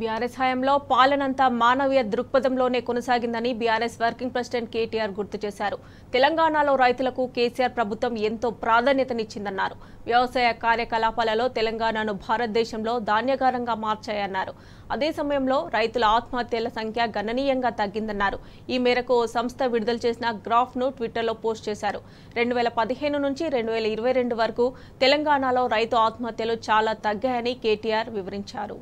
BRS హయాంలో పాలనంతా మానవీయ దృక్పథంలోనే కొనసాగిందని బీఆర్ఎస్ వర్కింగ్ ప్రెసిడెంట్ కేటీఆర్ గుర్తు చేశారు తెలంగాణలో రైతులకు కేసీఆర్ ప్రభుత్వం ఎంతో ప్రాధాన్యతనిచ్చిందన్నారు వ్యవసాయ కార్యకలాపాలలో తెలంగాణను భారతదేశంలో ధాన్యగారంగా మార్చాయన్నారు అదే సమయంలో రైతుల ఆత్మహత్యల సంఖ్య గణనీయంగా తగ్గిందన్నారు ఈ మేరకు సంస్థ విడుదల చేసిన గ్రాఫ్ను ట్విట్టర్లో పోస్ట్ చేశారు రెండు వేల పదిహేను నుంచి రెండు వేల ఇరవై రెండు వరకు తెలంగాణలో రైతు ఆత్మహత్యలు చాలా తగ్గాయని కేటీఆర్ వివరించారు